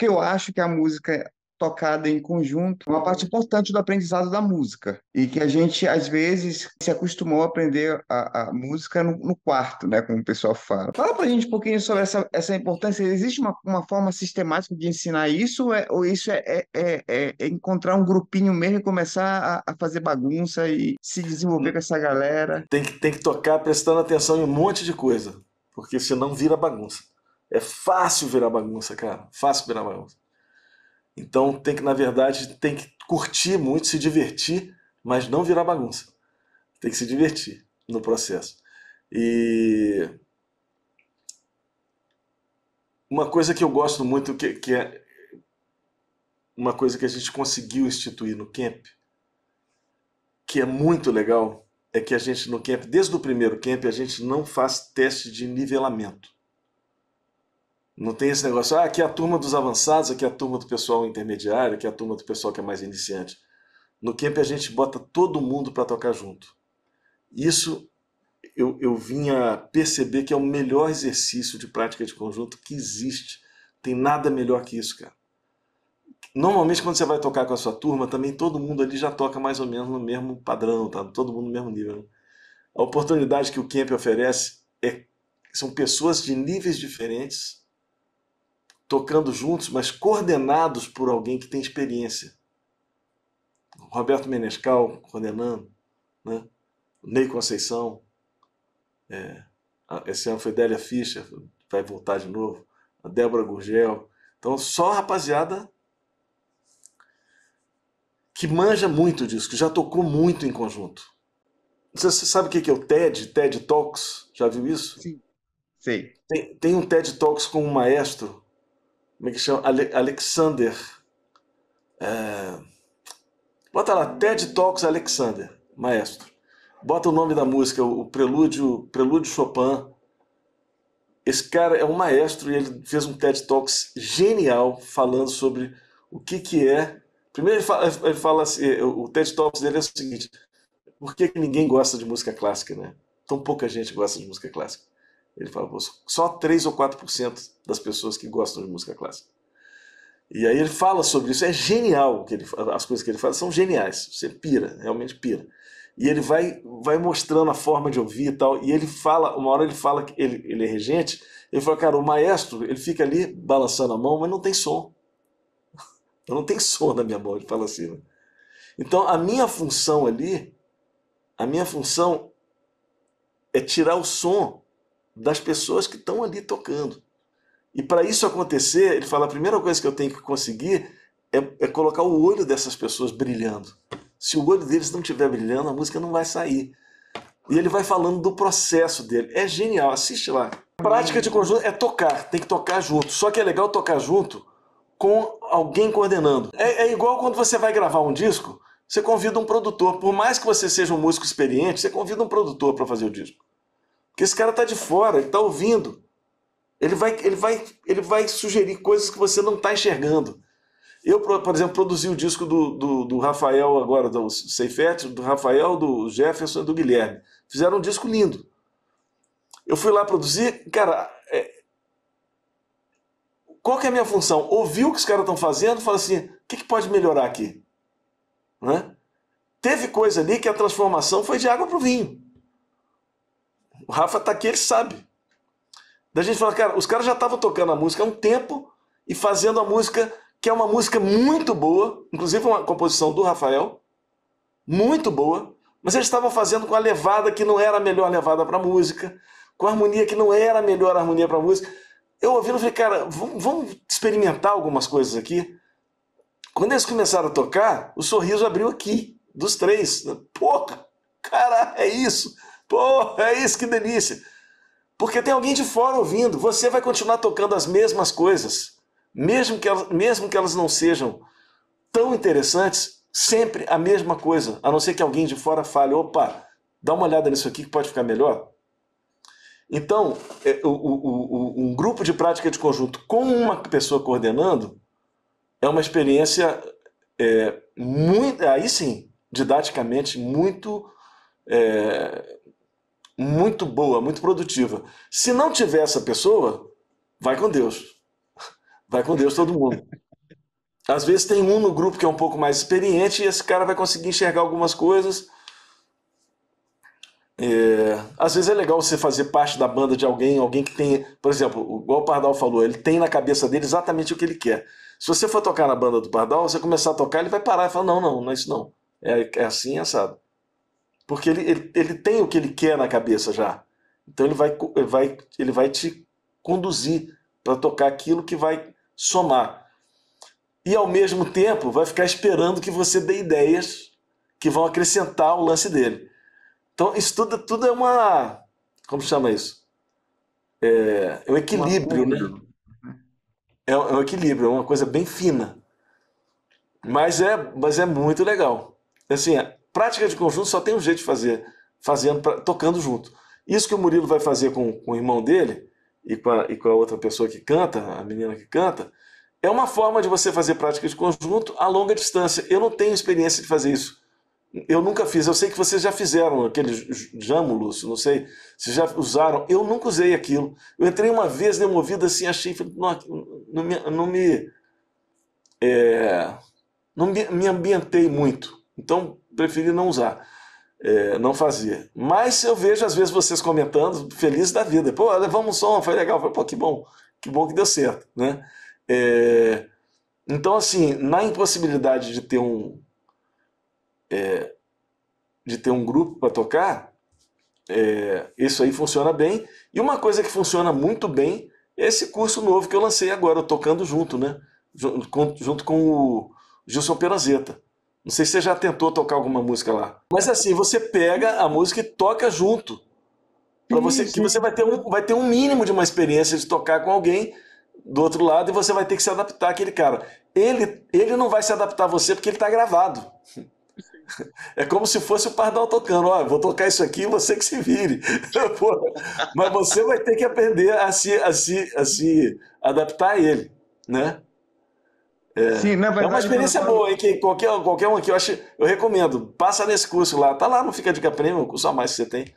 que eu acho que a música tocada em conjunto é uma parte importante do aprendizado da música e que a gente às vezes se acostumou a aprender a, a música no, no, quarto, né, como o pessoal fala. Fala a gente um pouquinho sobre essa, essa importância. Existe uma, uma forma sistemática de ensinar isso ou, é, ou isso é, é, é, é, encontrar um grupinho mesmo e começar a, a, fazer bagunça e se desenvolver com essa galera? Tem que, tem que tocar prestando atenção em um monte de coisa, porque senão vira bagunça. É fácil virar bagunça, cara. Fácil virar bagunça. Então tem que, na verdade, tem que curtir muito, se divertir, mas não virar bagunça. Tem que se divertir no processo. E uma coisa que eu gosto muito, que, que é uma coisa que a gente conseguiu instituir no camp, que é muito legal, é que a gente no camp, desde o primeiro camp, a gente não faz teste de nivelamento. Não tem esse negócio, ah, aqui é a turma dos avançados, aqui é a turma do pessoal intermediário, aqui é a turma do pessoal que é mais iniciante. No camp a gente bota todo mundo para tocar junto. Isso eu, eu vinha perceber que é o melhor exercício de prática de conjunto que existe. Tem nada melhor que isso, cara. Normalmente quando você vai tocar com a sua turma, também todo mundo ali já toca mais ou menos no mesmo padrão, tá? Todo mundo no mesmo nível. Né? A oportunidade que o camp oferece é são pessoas de níveis diferentes tocando juntos, mas coordenados por alguém que tem experiência. Roberto Menescal coordenando, né? Ney Conceição, é, esse ano foi Délia Fischer, vai voltar de novo, a Débora Gurgel. Então, só rapaziada que manja muito disso, que já tocou muito em conjunto. Você sabe o que é o TED, TED Talks? Já viu isso? Sim, sei. Tem, tem um TED Talks com um maestro como é que chama? Ale, Alexander. É, bota lá, TED Talks Alexander, maestro. Bota o nome da música, o, Prelúdio, Prelúdio Chopin. Esse cara é um maestro e ele fez um TED Talks genial falando sobre o que, que é. Primeiro ele fala, ele fala assim, eh, o TED Talks dele é o seguinte: por que, que ninguém gosta de música clássica, né? Tão pouca gente gosta de música clássica. Ele fala, só 3 ou 4% das pessoas que gostam de música clássica. E aí ele fala sobre isso, é genial, que ele, as coisas que ele fala são geniais, você pira, realmente pira. E ele vai, vai mostrando a forma de ouvir e tal, e ele fala, uma hora ele fala que ele, ele é regente, ele fala, cara, o maestro, ele fica ali balançando a mão, mas não tem som. Eu não tenho som na minha mão, ele fala assim. Né? Então a minha função ali, a minha função é tirar o som das pessoas que estão ali tocando. E para isso acontecer, ele fala: a primeira coisa que eu tenho que conseguir é, é, colocar o olho dessas pessoas brilhando. Se o olho deles não estiver brilhando, a música não vai sair. E ele vai falando do processo dele. É genial, assiste lá. A prática de conjunto é tocar, tem que tocar junto. Só que é legal tocar junto com alguém coordenando. É, é igual quando você vai gravar um disco, você convida um produtor. Por mais que você seja um músico experiente, você convida um produtor para fazer o disco. Que esse cara está de fora, ele está ouvindo. Ele vai, ele, vai, ele vai sugerir coisas que você não está enxergando. Eu, por exemplo, produzi o disco do, do, do Rafael agora, do Seifert, do Rafael, do Jefferson e do Guilherme. Fizeram um disco lindo. Eu fui lá produzir, cara, é... qual que é a minha função? Ouvir o que os caras estão fazendo, falar assim, o que, que pode melhorar aqui? Né? Teve coisa ali que a transformação foi de água para o vinho. O Rafa tá aqui, ele sabe. Da gente falar, cara, os caras já estavam tocando a música há um tempo e fazendo a música, que é uma música muito boa, inclusive uma composição do Rafael, muito boa, mas eles estavam fazendo com a levada que não era a melhor levada para música, com a harmonia que não era a melhor harmonia para música. Eu ouvindo, falei, cara, vamos, vamos experimentar algumas coisas aqui. Quando eles começaram a tocar, o sorriso abriu aqui, dos três. Porra, cara, é isso. Pô, é isso, que delícia! Porque tem alguém de fora ouvindo, você vai continuar tocando as mesmas coisas, mesmo que elas, mesmo que elas não sejam tão interessantes, sempre a mesma coisa, a não ser que alguém de fora fale: opa, dá uma olhada nisso aqui que pode ficar melhor. Então, é, um grupo de prática de conjunto com uma pessoa coordenando é uma experiência é, muito, aí sim, didaticamente muito é, muito boa, muito produtiva. Se não tiver essa pessoa, vai com Deus. Vai com Deus todo mundo. Às vezes tem um no grupo que é um pouco mais experiente e esse cara vai conseguir enxergar algumas coisas. É... Às vezes é legal você fazer parte da banda de alguém, alguém que tem, por exemplo, igual o Pardal falou, ele tem na cabeça dele exatamente o que ele quer. Se você for tocar na banda do Pardal, você começar a tocar, ele vai parar e falar: não, não, não é isso não. É, é assim, é assado. Porque ele, ele, ele tem o que ele quer na cabeça já. Então ele vai, ele vai, ele vai te conduzir para tocar aquilo que vai somar. E ao mesmo tempo vai ficar esperando que você dê ideias que vão acrescentar o lance dele. Então isso tudo, tudo é uma. Como se chama isso? É, é um equilíbrio, né? É, é um equilíbrio, é uma coisa bem fina. Mas é, mas é muito legal. Assim, é, prática de conjunto só tem um jeito de fazer, fazendo, tocando junto. Isso que o Murilo vai fazer com, com o irmão dele e com, a, e com a outra pessoa que canta, a menina que canta, é uma forma de você fazer prática de conjunto a longa distância. Eu não tenho experiência de fazer isso. Eu nunca fiz. Eu sei que vocês já fizeram aquele jamulos, não sei se já usaram. Eu nunca usei aquilo. Eu entrei uma vez, demovido assim, achei, falei, não, não me, não me, é, não me, me ambientei muito. Então, preferi não usar, é, não fazer. Mas eu vejo, às vezes, vocês comentando, feliz da vida. Pô, levamos um som, foi legal. Falei, pô, que bom, que bom que deu certo, né? É, então, assim, na impossibilidade de ter um... É, de ter um grupo para tocar, é, isso aí funciona bem. E uma coisa que funciona muito bem é esse curso novo que eu lancei agora, Tocando Junto, né? Junto com o Gilson Perazeta. Não sei se você já tentou tocar alguma música lá. Mas assim, você pega a música e toca junto. para você que você vai ter, um, vai ter um mínimo de uma experiência de tocar com alguém do outro lado e você vai ter que se adaptar àquele cara. Ele, ele não vai se adaptar a você porque ele está gravado. É como se fosse o Pardal tocando. Ó, vou tocar isso aqui, você que se vire. mas você vai ter que aprender a se, a se, a se adaptar a ele, né? É. Sim, na verdade, é uma experiência boa, hein? Que qualquer, qualquer um aqui, eu, acho, eu recomendo. Passa nesse curso lá. Tá lá não Fica Dica Premium, o curso a mais que você tem.